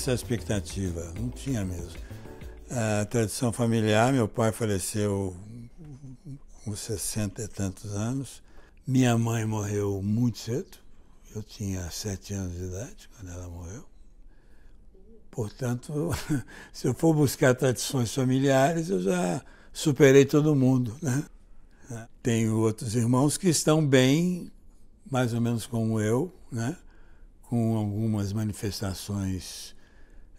essa é expectativa, não tinha mesmo. A tradição familiar, meu pai faleceu com 60 e tantos anos. Minha mãe morreu muito cedo, eu tinha sete anos de idade quando ela morreu. Portanto, se eu for buscar tradições familiares, eu já superei todo mundo. Né? Tenho outros irmãos que estão bem, mais ou menos como eu, né? com algumas manifestações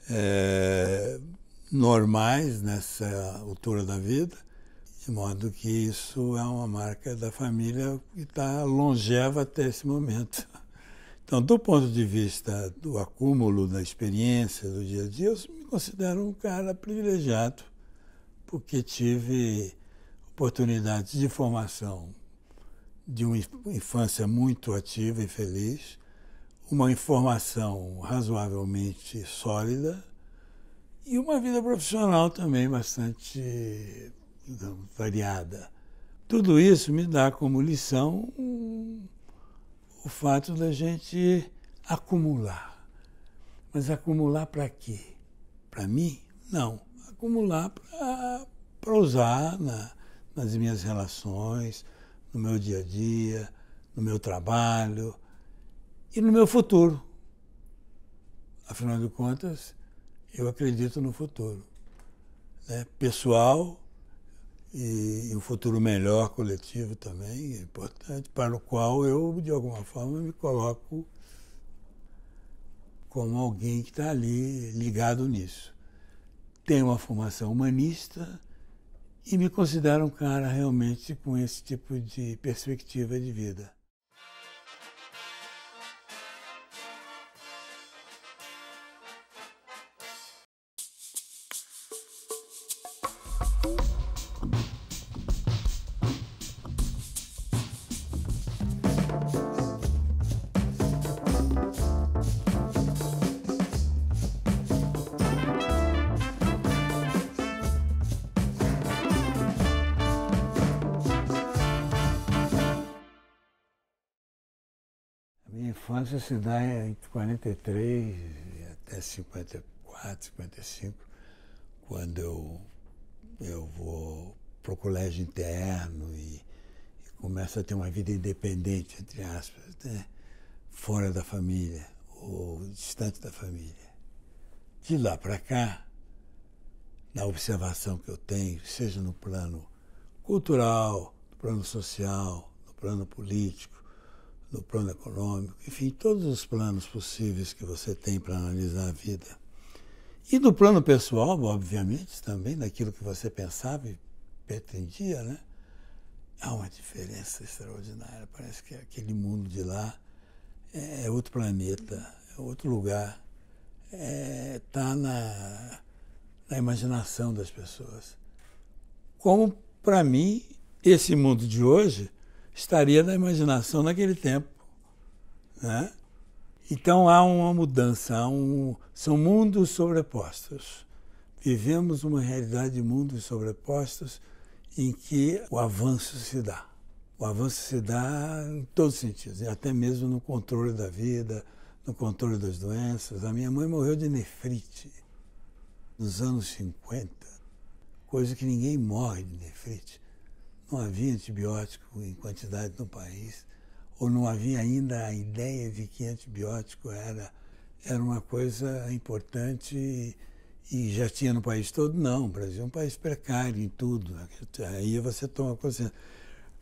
é, normais nessa altura da vida, de modo que isso é uma marca da família que está longeva até esse momento. Então, do ponto de vista do acúmulo da experiência do dia a dia, eu me considero um cara privilegiado, porque tive oportunidades de formação de uma infância muito ativa e feliz, uma informação razoavelmente sólida e uma vida profissional também bastante variada. Tudo isso me dá como lição o fato da gente acumular. Mas acumular para quê? Para mim? Não. Acumular para usar na, nas minhas relações, no meu dia a dia, no meu trabalho, e no meu futuro. Afinal de contas, eu acredito no futuro né? pessoal e, e um futuro melhor coletivo também, é importante, para o qual eu, de alguma forma, me coloco como alguém que está ali ligado nisso. Tenho uma formação humanista e me considero um cara realmente com esse tipo de perspectiva de vida. essa cidade, entre 43 até 54, 55, quando eu, eu vou para o colégio interno e, e começo a ter uma vida independente, entre aspas, né? fora da família ou distante da família. De lá para cá, na observação que eu tenho, seja no plano cultural, no plano social, no plano político, do plano econômico, enfim, todos os planos possíveis que você tem para analisar a vida. E do plano pessoal, obviamente, também, daquilo que você pensava e pretendia, né? Há uma diferença extraordinária. Parece que aquele mundo de lá é, é outro planeta, é outro lugar. Está é, tá na, na imaginação das pessoas. Como, para mim, esse mundo de hoje estaria na imaginação naquele tempo. Né? Então há uma mudança, há um, são mundos sobrepostos. Vivemos uma realidade de mundos sobrepostos em que o avanço se dá. O avanço se dá em todos os sentidos, até mesmo no controle da vida, no controle das doenças. A minha mãe morreu de nefrite nos anos 50, coisa que ninguém morre de nefrite não havia antibiótico em quantidade no país, ou não havia ainda a ideia de que antibiótico era, era uma coisa importante e, já tinha no país todo. Não, o Brasil é um país precário em tudo. Aí você toma consciência.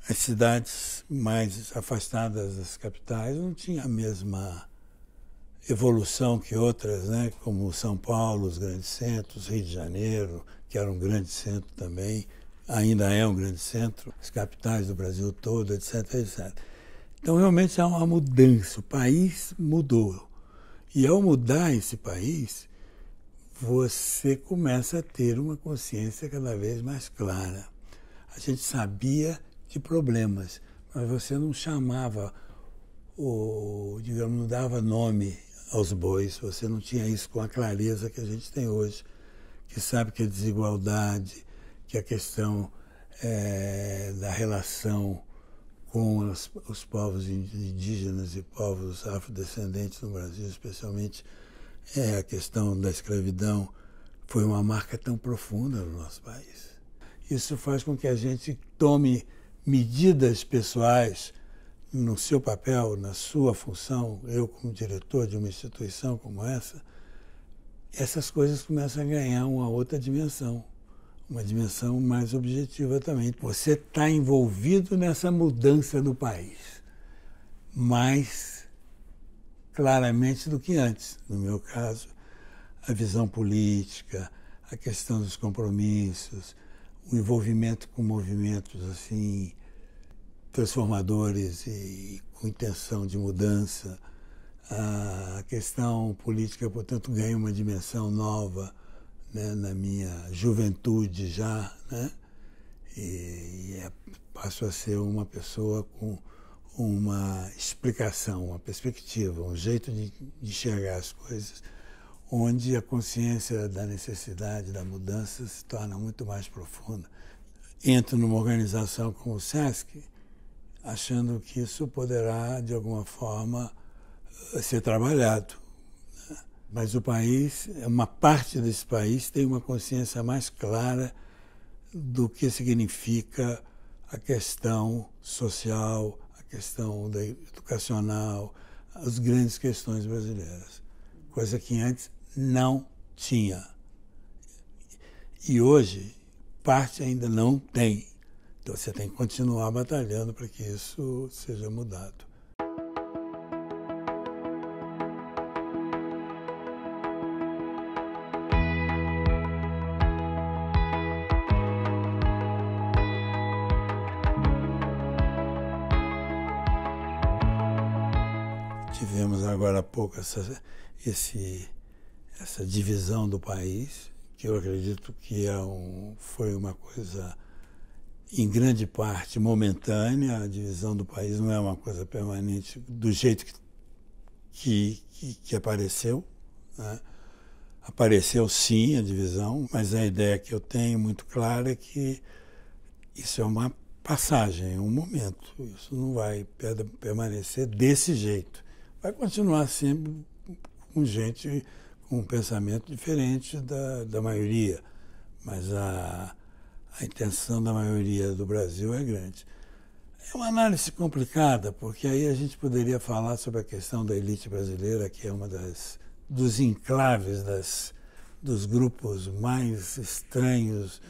As cidades mais afastadas das capitais não tinham a mesma evolução que outras, né? como São Paulo, os grandes centros, Rio de Janeiro, que era um grande centro também ainda é um grande centro, as capitais do Brasil todo, etc, etc. Então, realmente há uma mudança, o país mudou. E ao mudar esse país, você começa a ter uma consciência cada vez mais clara. A gente sabia de problemas, mas você não chamava, ou, digamos, não dava nome aos bois, você não tinha isso com a clareza que a gente tem hoje, que sabe que a é desigualdade, que é a questão é, da relação com os, os, povos indígenas e povos afrodescendentes no Brasil, especialmente, é a questão da escravidão foi uma marca tão profunda no nosso país. Isso faz com que a gente tome medidas pessoais no seu papel, na sua função, eu como diretor de uma instituição como essa, essas coisas começam a ganhar uma outra dimensão uma dimensão mais objetiva também. Você está envolvido nessa mudança do país, mais claramente do que antes. No meu caso, a visão política, a questão dos compromissos, o envolvimento com movimentos assim transformadores e com intenção de mudança. A questão política, portanto, ganha uma dimensão nova né, na minha juventude já, né, e, e é, passo a ser uma pessoa com uma explicação, uma perspectiva, um jeito de, de enxergar as coisas, onde a consciência da necessidade da mudança se torna muito mais profunda. Entro numa organização como o SESC, achando que isso poderá, de alguma forma, ser trabalhado. Mas o país, uma parte desse país, tem uma consciência mais clara do que significa a questão social, a questão educacional, as grandes questões brasileiras, coisa que antes não tinha. E hoje, parte ainda não tem. Então você tem que continuar batalhando para que isso seja mudado. Tivemos agora há pouco essa, esse, essa divisão do país, que eu acredito que é um, foi uma coisa, em grande parte, momentânea. A divisão do país não é uma coisa permanente do jeito que, que, que, que apareceu. Né? Apareceu sim a divisão, mas a ideia que eu tenho muito clara é que isso é uma passagem, um momento. Isso não vai permanecer desse jeito vai continuar sempre com gente com um pensamento diferente da, da maioria, mas a, a intenção da maioria do Brasil é grande. É uma análise complicada, porque aí a gente poderia falar sobre a questão da elite brasileira, que é uma das dos enclaves das, dos grupos mais estranhos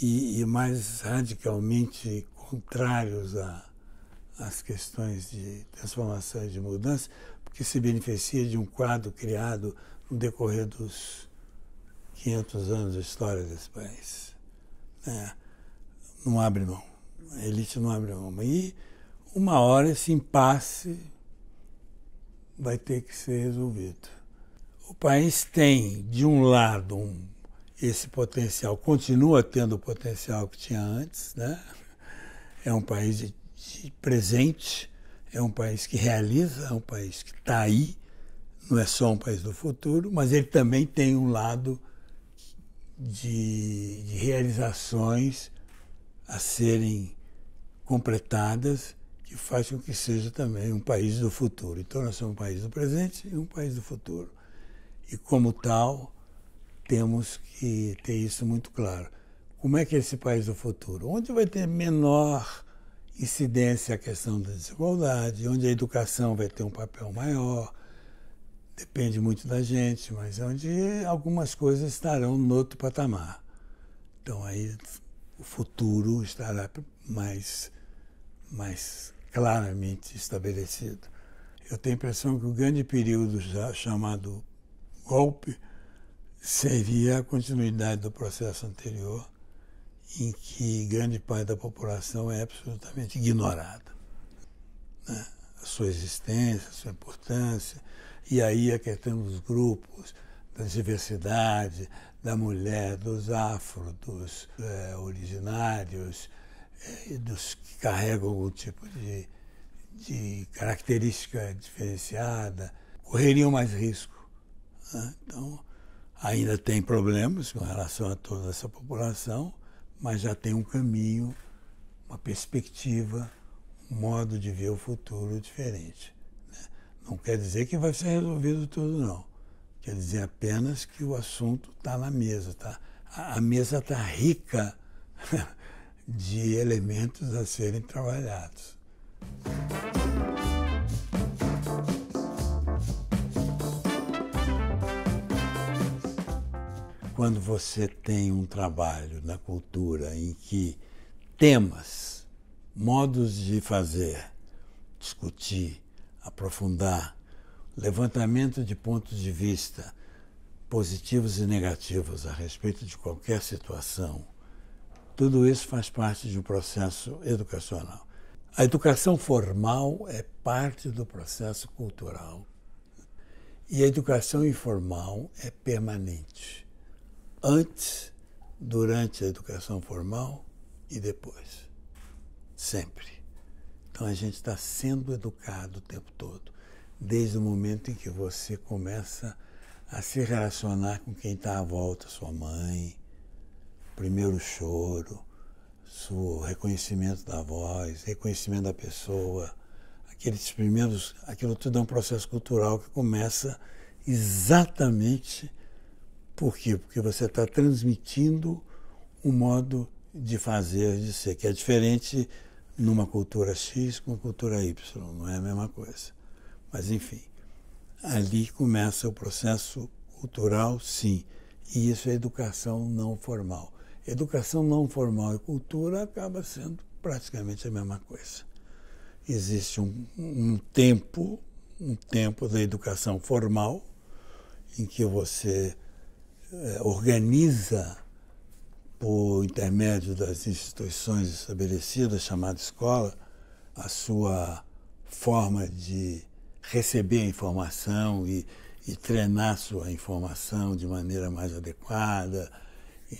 e, e mais radicalmente contrários à as questões de transformação e de mudança, porque se beneficia de um quadro criado no decorrer dos 500 anos de história desse país. É, não abre mão. A elite não abre mão. E uma hora esse impasse vai ter que ser resolvido. O país tem, de um lado, um, esse potencial, continua tendo o potencial que tinha antes, né? É um país de presente, é um país que realiza, é um país que está aí, não é só um país do futuro, mas ele também tem um lado de, de realizações a serem completadas que faz com que seja também um país do futuro. Então, nós somos um país do presente e um país do futuro. E, como tal, temos que ter isso muito claro. Como é que é esse país do futuro? Onde vai ter menor incidência a questão da desigualdade, onde a educação vai ter um papel maior, depende muito da gente, mas onde algumas coisas estarão no outro patamar. Então aí o futuro estará mais, mais claramente estabelecido. Eu tenho a impressão que o grande período chamado golpe seria a continuidade do processo anterior em que grande parte da população é absolutamente ignorada. Né? A sua existência, a sua importância. E aí a questão dos grupos, da diversidade, da mulher, dos afro, dos é, originários, é, dos que carregam algum tipo de, de característica diferenciada, correriam mais risco. Né? Então, ainda tem problemas com relação a toda essa população, mas já tem um caminho, uma perspectiva, um modo de ver o futuro diferente. Né? Não quer dizer que vai ser resolvido tudo, não. Quer dizer apenas que o assunto está na mesa. Tá? A, a mesa está rica de elementos a serem trabalhados. quando você tem um trabalho na cultura em que temas, modos de fazer, discutir, aprofundar, levantamento de pontos de vista positivos e negativos a respeito de qualquer situação, tudo isso faz parte de um processo educacional. A educação formal é parte do processo cultural e a educação informal é permanente antes, durante a educação formal e depois. Sempre. Então a gente está sendo educado o tempo todo, desde o momento em que você começa a se relacionar com quem está à volta, sua mãe, primeiro choro, seu reconhecimento da voz, reconhecimento da pessoa, aqueles primeiros, aquilo tudo é um processo cultural que começa exatamente por quê? Porque você está transmitindo um modo de fazer, de ser, que é diferente numa cultura X com cultura Y, não é a mesma coisa. Mas, enfim, ali começa o processo cultural, sim, e isso é educação não formal. Educação não formal e cultura acaba sendo praticamente a mesma coisa. Existe um, um tempo, um tempo da educação formal, em que você é, organiza por intermédio das instituições estabelecidas, chamada escola, a sua forma de receber a informação e, e treinar sua informação de maneira mais adequada.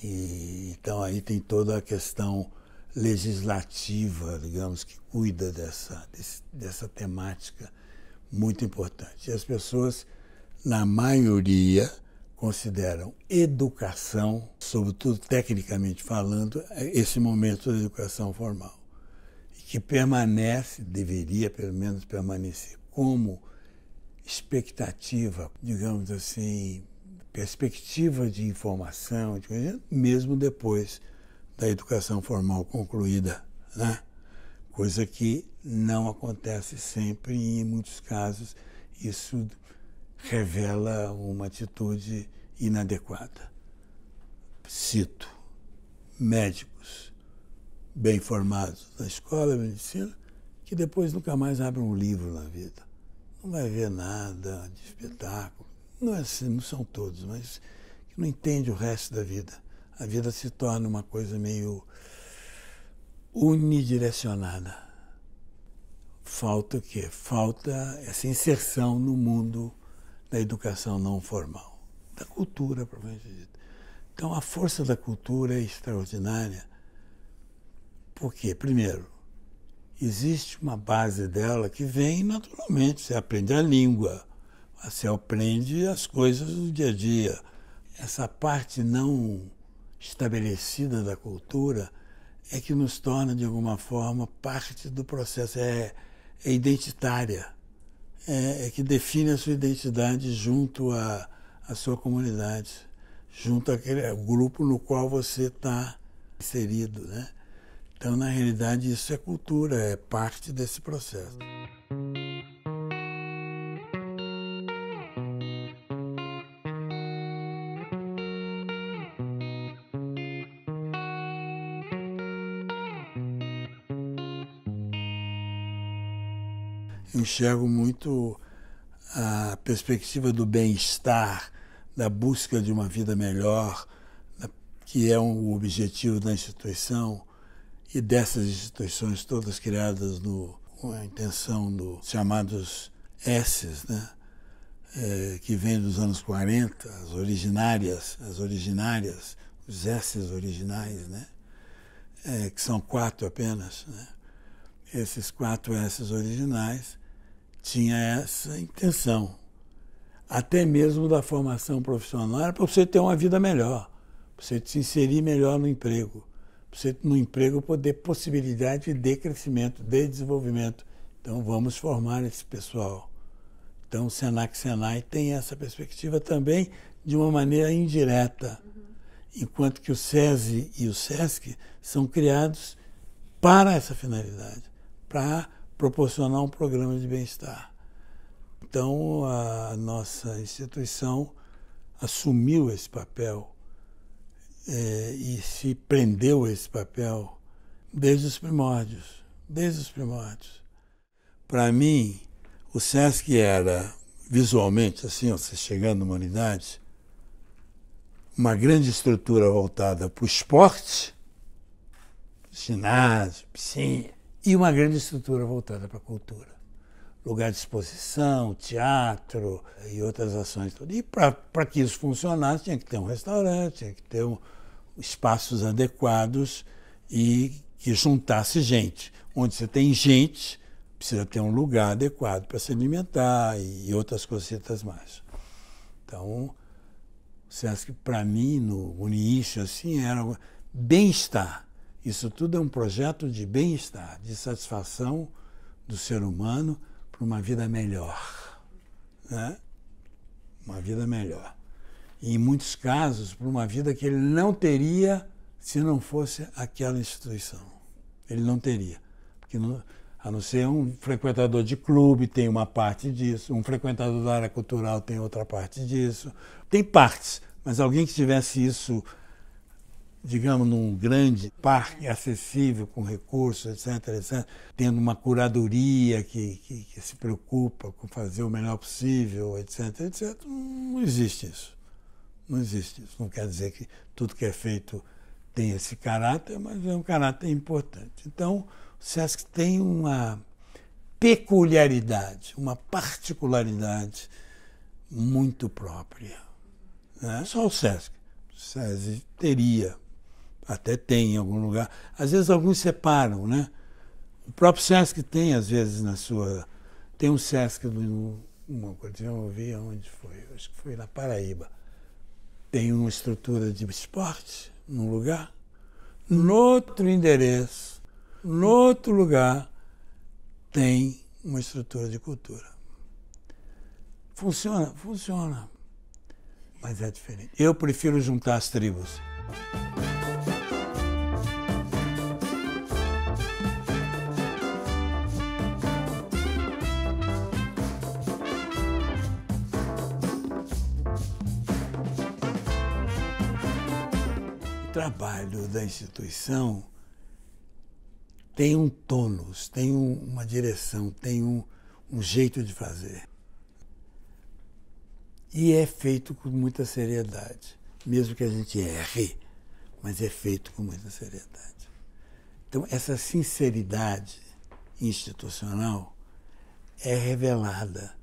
E, então aí tem toda a questão legislativa, digamos, que cuida dessa, desse, dessa temática muito importante. E as pessoas, na maioria, consideram educação, sobretudo tecnicamente falando, é esse momento da educação formal, e que permanece, deveria pelo menos permanecer, como expectativa, digamos assim, perspectiva de informação, mesmo depois da educação formal concluída, né? coisa que não acontece sempre e em muitos casos isso revela uma atitude inadequada. Cito: médicos bem formados da escola de medicina que depois nunca mais abrem um livro na vida. Não vai ver nada de espetáculo. Não, é assim, não são todos, mas que não entende o resto da vida. A vida se torna uma coisa meio unidirecionada falta o quê? Falta essa inserção no mundo da educação não formal, da cultura provavelmente. dita. Então, a força da cultura é extraordinária, porque, primeiro, existe uma base dela que vem naturalmente, você aprende a língua, você aprende as coisas do dia a dia. Essa parte não estabelecida da cultura é que nos torna, de alguma forma, parte do processo, é, é identitária é, é, que define a sua identidade junto à, à sua comunidade, junto àquele ao grupo no qual você está inserido. Né? Então, na realidade, isso é cultura, é parte desse processo. enxergo muito a perspectiva do bem-estar, da busca de uma vida melhor, que é um objetivo da instituição e dessas instituições todas criadas no, com a intenção dos chamados S's, né? É, que vem dos anos 40, as originárias, as originárias, os S's originais, né? É, que são quatro apenas. Né? Esses quatro S's originais tinha essa intenção. Até mesmo da formação profissional, era para você ter uma vida melhor, para você se inserir melhor no emprego, para você no emprego poder possibilidade de crescimento, de desenvolvimento. Então vamos formar esse pessoal. Então o Senac Senai tem essa perspectiva também de uma maneira indireta, uhum. enquanto que o SESI e o SESC são criados para essa finalidade, para proporcionar um programa de bem-estar. Então, a nossa instituição assumiu esse papel é, e se prendeu a esse papel desde os primórdios. Desde os primórdios. Para mim, o SESC era visualmente, assim, você chegando numa humanidade, uma grande estrutura voltada para o esporte, ginásio, piscina, e uma grande estrutura voltada para a cultura. Lugar de exposição, teatro e outras ações. E para que isso funcionasse, tinha que ter um restaurante, tinha que ter um, espaços adequados e que juntasse gente. Onde você tem gente, precisa ter um lugar adequado para se alimentar e, outras coisas mais. Então, o Sesc, para mim, no, no início, assim, era bem-estar isso tudo é um projeto de bem-estar, de satisfação do ser humano para uma vida melhor. Né? Uma vida melhor. E, em muitos casos, para uma vida que ele não teria se não fosse aquela instituição. Ele não teria. Porque não, a não ser um frequentador de clube tem uma parte disso, um frequentador da área cultural tem outra parte disso. Tem partes, mas alguém que tivesse isso digamos, num grande parque acessível, com recursos, etc., etc., tendo uma curadoria que, que, que se preocupa com fazer o melhor possível, etc., etc., não existe isso. Não existe isso. Não quer dizer que tudo que é feito tem esse caráter, mas é um caráter importante. Então, o SESC tem uma peculiaridade, uma particularidade muito própria. Né? Só o SESC. O SESC teria até tem em algum lugar. Às vezes alguns separam, né? O próprio Sesc tem, às vezes, na sua. Tem um Sesc no. Uma coisa, eu ouvi onde foi, acho que foi na Paraíba. Tem uma estrutura de esporte num lugar, noutro outro endereço, noutro outro lugar, tem uma estrutura de cultura. Funciona, funciona. Mas é diferente. Eu prefiro juntar as tribos. trabalho da instituição tem um tônus, tem um, uma direção, tem um, um jeito de fazer. E é feito com muita seriedade, mesmo que a gente erre, mas é feito com muita seriedade. Então, essa sinceridade institucional é revelada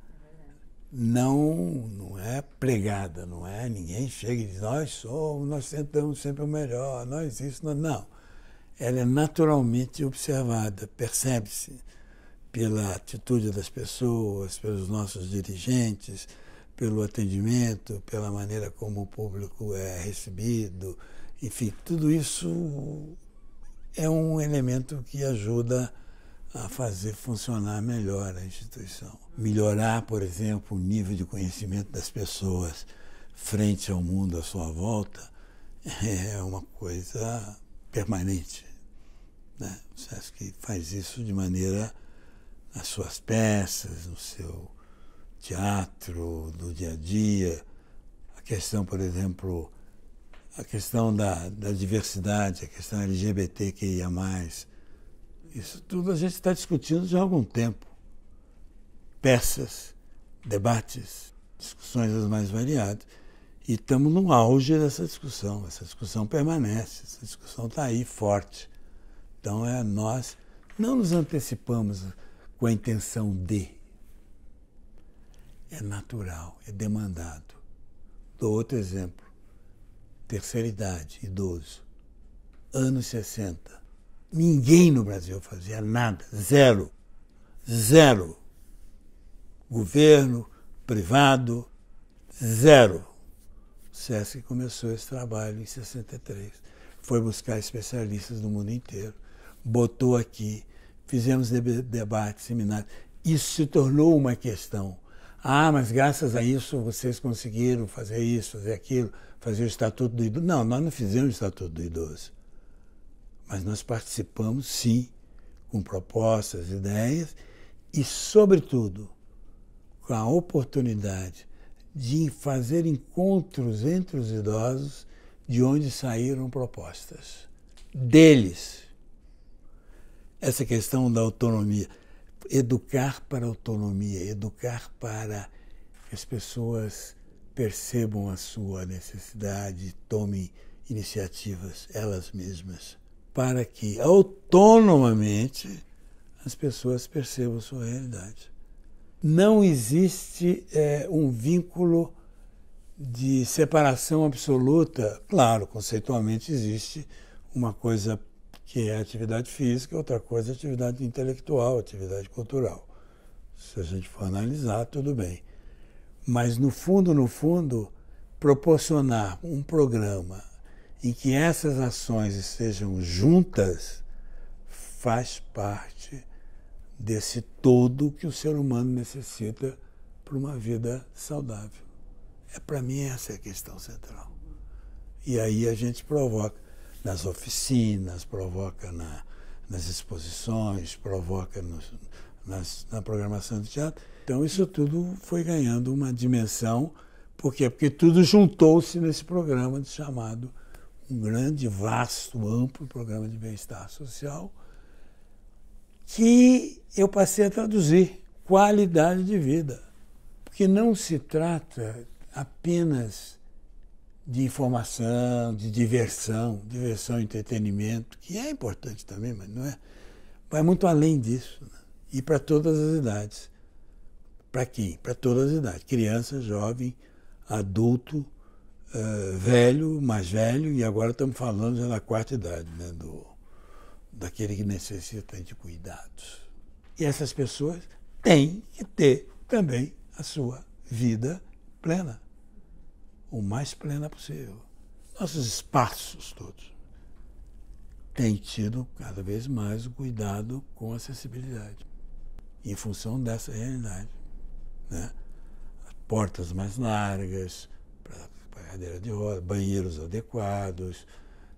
não não é pregada, não é? Ninguém chega e diz, nós somos, nós tentamos sempre o melhor, nós isso, nós... não. Ela é naturalmente observada, percebe-se pela atitude das pessoas, pelos nossos dirigentes, pelo atendimento, pela maneira como o público é recebido, enfim, tudo isso é um elemento que ajuda a fazer funcionar melhor a instituição melhorar, por exemplo, o nível de conhecimento das pessoas frente ao mundo à sua volta é uma coisa permanente. Né? O Sesc faz isso de maneira nas suas peças, no seu teatro, do dia a dia. A questão, por exemplo, a questão da, da diversidade, a questão LGBTQIA. Isso tudo a gente está discutindo já há algum tempo peças, debates, discussões as mais variadas. E estamos no auge dessa discussão. Essa discussão permanece, essa discussão está aí forte. Então é nós não nos antecipamos com a intenção de. É natural, é demandado. Dou outro exemplo. Terceira idade, idoso. Anos 60. Ninguém no Brasil fazia nada. Zero. Zero governo, privado, zero. O SESC começou esse trabalho em 63. Foi buscar especialistas do mundo inteiro, botou aqui, fizemos debates, seminários. Isso se tornou uma questão. Ah, mas graças a isso vocês conseguiram fazer isso, fazer aquilo, fazer o Estatuto do Idoso. Não, nós não fizemos o Estatuto do Idoso. Mas nós participamos, sim, com propostas, ideias e, sobretudo, a oportunidade de fazer encontros entre os idosos de onde saíram propostas deles. Essa questão da autonomia, educar para autonomia, educar para que as pessoas percebam a sua necessidade, tomem iniciativas elas mesmas, para que autonomamente as pessoas percebam a sua realidade não existe é, um vínculo de separação absoluta. Claro, conceitualmente existe uma coisa que é atividade física, outra coisa é atividade intelectual, atividade cultural. Se a gente for analisar, tudo bem. Mas, no fundo, no fundo, proporcionar um programa em que essas ações estejam juntas faz parte desse todo que o ser humano necessita para uma vida saudável. É para mim essa é a questão central. E aí a gente provoca nas oficinas, provoca na, nas exposições, provoca nos, nas, na programação de teatro. Então isso tudo foi ganhando uma dimensão, por quê? Porque tudo juntou-se nesse programa chamado um grande, vasto, amplo programa de bem-estar social que eu passei a traduzir qualidade de vida. Porque não se trata apenas de informação, de diversão, diversão e entretenimento, que é importante também, mas não é. Vai muito além disso. Né? E para todas as idades. Para quem? Para todas as idades. Criança, jovem, adulto, uh, velho, mais velho, e agora estamos falando já da quarta idade, né? Do, daquele que necessita de cuidados. E essas pessoas têm que ter também a sua vida plena, o mais plena possível. Nossos espaços todos têm tido cada vez mais o cuidado com a acessibilidade, em função dessa realidade. Né? Portas mais largas para cadeira de rodas banheiros adequados,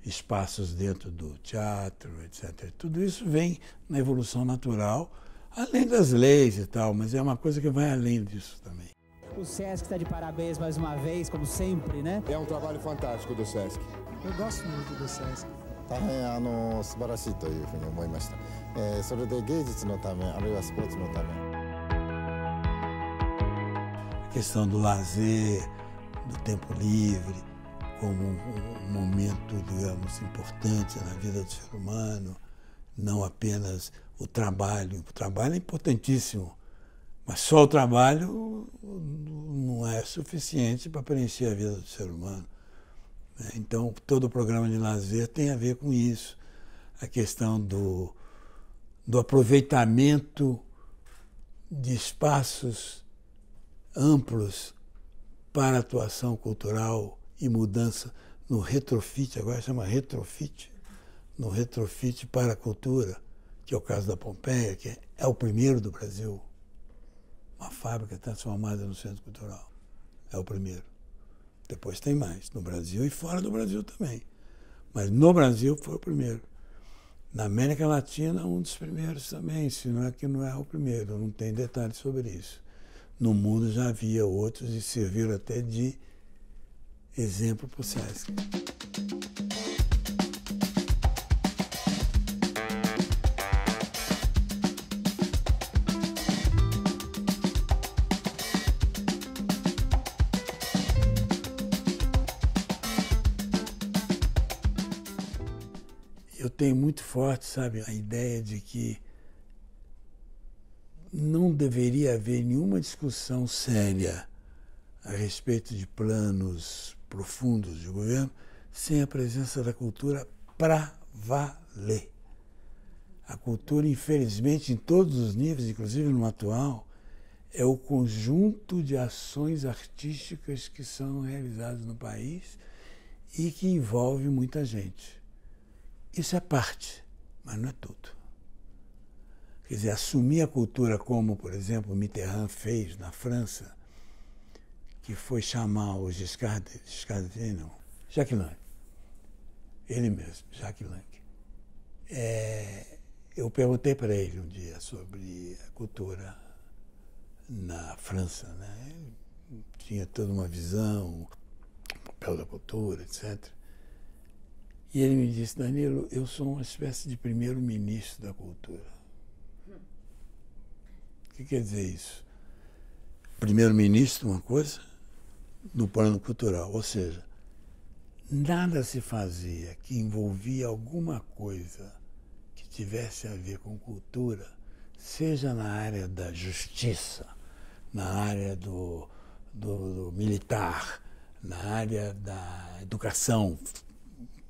espaços dentro do teatro, etc. Tudo isso vem na evolução natural, além das leis e tal, mas é uma coisa que vai além disso também. O Sesc está de parabéns mais uma vez, como sempre, né? É um trabalho fantástico do Sesc. Eu gosto muito do Sesc. 大変あの素晴らしいというふうに思いました、えー、それで芸術のためあるいはスポーツのため tá. é, ah, tá. é, tá, né? né? questão do lazer, do tempo livre, como um momento, digamos, importante na vida do ser humano, não apenas o trabalho. O trabalho é importantíssimo, mas só o trabalho não é suficiente para preencher a vida do ser humano. Né? Então, todo o programa de lazer tem a ver com isso. A questão do, do aproveitamento de espaços amplos para atuação cultural e mudança no retrofit, agora chama retrofit, no retrofit para a cultura, que é o caso da Pompeia, que é o primeiro do Brasil. Uma fábrica transformada no centro cultural. É o primeiro. Depois tem mais, no Brasil e fora do Brasil também. Mas no Brasil foi o primeiro. Na América Latina, um dos primeiros também, se não é que não é o primeiro, não tem detalhes sobre isso. No mundo já havia outros e serviram até de exemplo para o SESC. Eu tenho muito forte, sabe, a ideia de que não deveria haver nenhuma discussão séria a respeito de planos profundos de governo sem a presença da cultura para valer. A cultura, infelizmente, em todos os níveis, inclusive no atual, é o conjunto de ações artísticas que são realizadas no país e que envolve muita gente. Isso é parte, mas não é tudo. Quer dizer, assumir a cultura como, por exemplo, Mitterrand fez na França, que foi chamar o Giscard, Giscard não, Jacques Lang, ele mesmo, Jacques Lang. É, eu perguntei para ele um dia sobre a cultura na França, né? Ele tinha toda uma visão, o papel da cultura, etc. E ele me disse, Danilo, eu sou uma espécie de primeiro-ministro da cultura. O que quer dizer isso? Primeiro-ministro, uma coisa, no plano cultural. Ou seja, nada se fazia que envolvia alguma coisa que tivesse a ver com cultura, seja na área da justiça, na área do, do, do militar, na área da educação,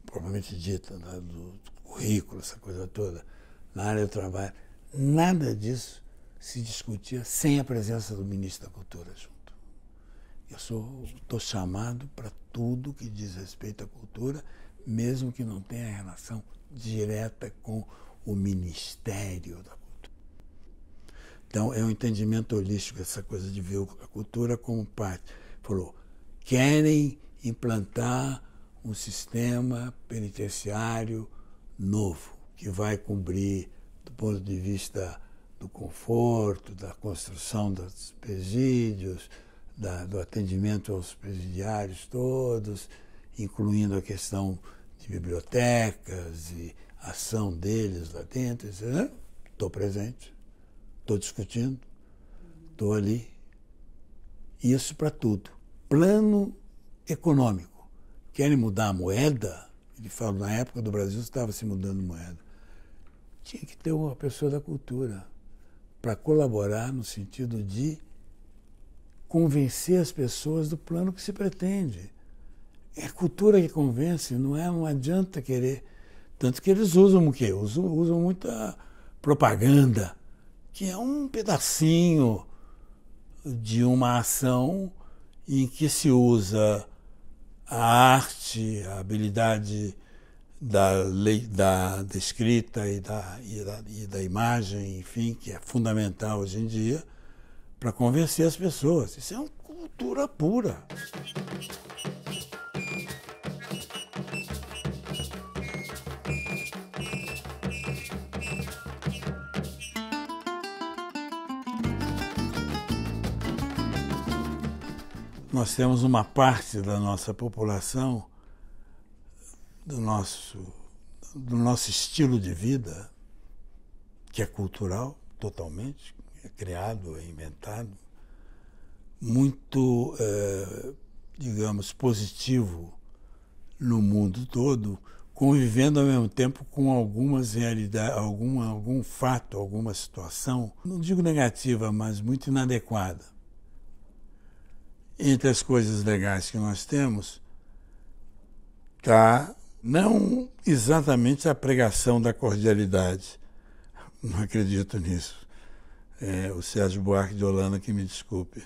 propriamente dita, né, do currículo, essa coisa toda, na área do trabalho. Nada disso se discutia sem a presença do ministro da Cultura junto. Eu estou chamado para tudo que diz respeito à cultura, mesmo que não tenha relação direta com o Ministério da Cultura. Então, é um entendimento holístico essa coisa de ver a cultura como parte. Falou, querem implantar um sistema penitenciário novo, que vai cumprir, do ponto de vista do conforto, da construção dos presídios, da, do atendimento aos presidiários todos, incluindo a questão de bibliotecas e ação deles lá dentro. Estou né? presente, estou discutindo, estou ali. Isso para tudo. Plano econômico. Querem mudar a moeda? Ele fala, na época do Brasil estava se mudando moeda. Tinha que ter uma pessoa da cultura para colaborar no sentido de convencer as pessoas do plano que se pretende. É cultura que convence, não é? Não adianta querer. Tanto que eles usam o quê? Usam, usam muita propaganda, que é um pedacinho de uma ação em que se usa a arte, a habilidade da, lei, da, da escrita e da, e da, e da imagem, enfim, que é fundamental hoje em dia para convencer as pessoas. Isso é uma cultura pura. Nós temos uma parte da nossa população, do nosso, do nosso estilo de vida, que é cultural totalmente, criado, inventado, muito, eh, digamos, positivo no mundo todo, convivendo ao mesmo tempo com algumas realidades, algum, algum fato, alguma situação, não digo negativa, mas muito inadequada. Entre as coisas legais que nós temos, está não exatamente a pregação da cordialidade, não acredito nisso é, o Sérgio Buarque de Holanda que me desculpe.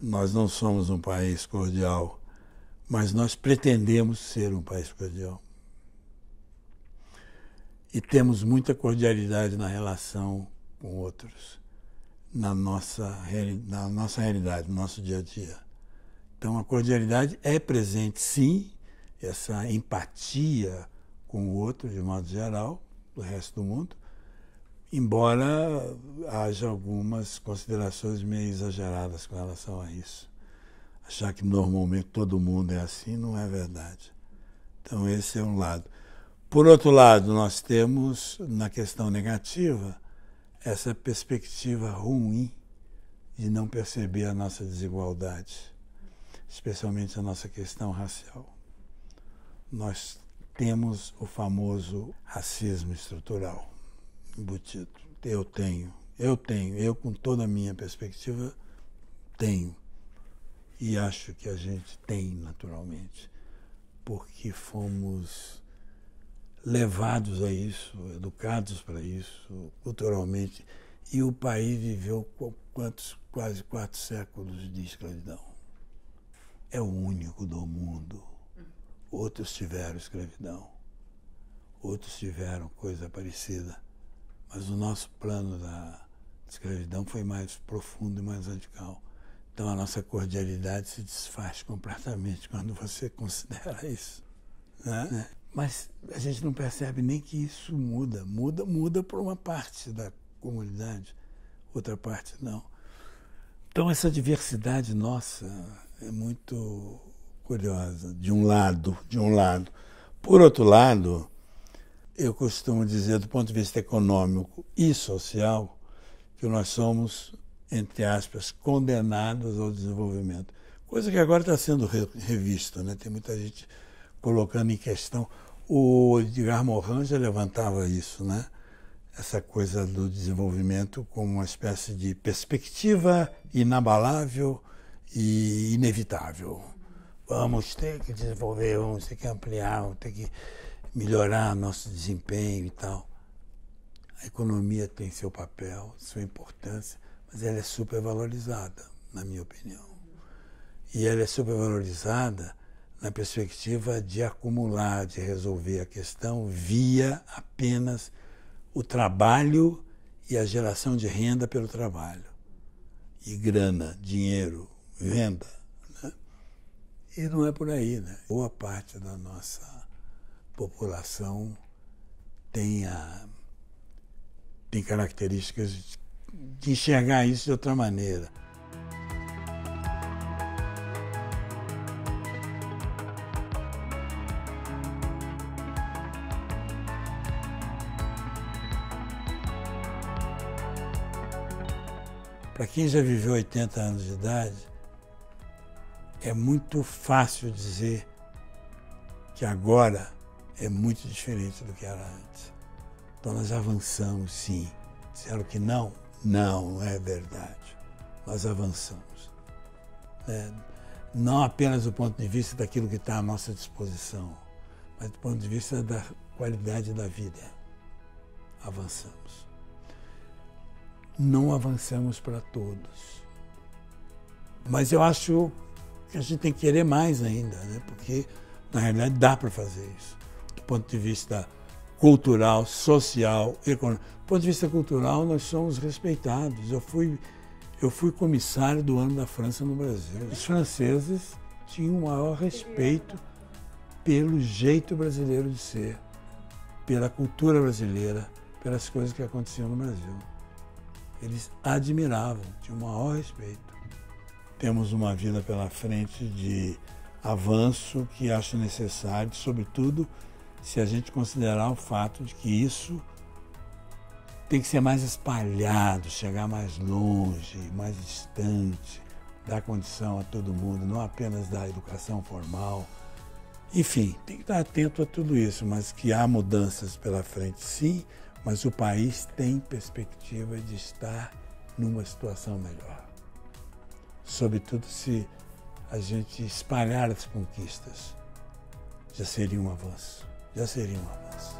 Nós não somos um país cordial, mas nós pretendemos ser um país cordial. E temos muita cordialidade na relação com outros, na nossa, na nossa realidade, no nosso dia a dia. Então, a cordialidade é presente, sim, essa empatia com o outro, de modo geral, do resto do mundo, embora haja algumas considerações meio exageradas com relação a isso. Achar que normalmente todo mundo é assim não é verdade. Então, esse é um lado. Por outro lado, nós temos, na questão negativa, essa perspectiva ruim de não perceber a nossa desigualdade, especialmente a nossa questão racial. Nós temos o famoso racismo estrutural. Eu tenho, eu tenho, eu com toda a minha perspectiva tenho. E acho que a gente tem naturalmente, porque fomos levados a isso, educados para isso, culturalmente. E o país viveu quantos, quase quatro séculos de escravidão. É o único do mundo. Outros tiveram escravidão, outros tiveram coisa parecida. Mas o nosso plano da escravidão foi mais profundo e mais radical. Então a nossa cordialidade se desfaz completamente quando você considera isso. Né? Mas a gente não percebe nem que isso muda. Muda, muda para uma parte da comunidade, outra parte não. Então essa diversidade nossa é muito curiosa, de um lado, de um lado. Por outro lado, eu costumo dizer, do ponto de vista econômico e social, que nós somos, entre aspas, condenados ao desenvolvimento. Coisa que agora está sendo revista, né? tem muita gente colocando em questão. O Edgar Morin já levantava isso, né? essa coisa do desenvolvimento como uma espécie de perspectiva inabalável e inevitável. Vamos ter que desenvolver, vamos ter que ampliar, vamos ter que melhorar nosso desempenho e tal. A economia tem seu papel, sua importância, mas ela é supervalorizada, na minha opinião. E ela é supervalorizada na perspectiva de acumular, de resolver a questão via apenas o trabalho e a geração de renda pelo trabalho. E grana, dinheiro, venda. Né? E não é por aí, né? Boa parte da nossa população tenha tem características de enxergar isso de outra maneira. Para quem já viveu 80 anos de idade, é muito fácil dizer que agora é muito diferente do que era antes. Então nós avançamos, sim. Disseram que não, não, não é verdade. Nós avançamos. É, não apenas do ponto de vista daquilo que está à nossa disposição, mas do ponto de vista da qualidade da vida. Avançamos. Não avançamos para todos. Mas eu acho que a gente tem que querer mais ainda, né? porque na realidade dá para fazer isso ponto de vista cultural, social, econômico. Do ponto de vista cultural, nós somos respeitados. Eu fui, eu fui comissário do ano da França no Brasil. Os franceses tinham o maior respeito pelo jeito brasileiro de ser, pela cultura brasileira, pelas coisas que aconteciam no Brasil. Eles admiravam, tinham o maior respeito. Temos uma vida pela frente de avanço que acho necessário, sobretudo se a gente considerar o fato de que isso tem que ser mais espalhado, chegar mais longe, mais distante, dar condição a todo mundo, não apenas da educação formal. Enfim, tem que estar atento a tudo isso, mas que há mudanças pela frente, sim, mas o país tem perspectiva de estar numa situação melhor. Sobretudo se a gente espalhar as conquistas, já seria um avanço. Ya seríamos más.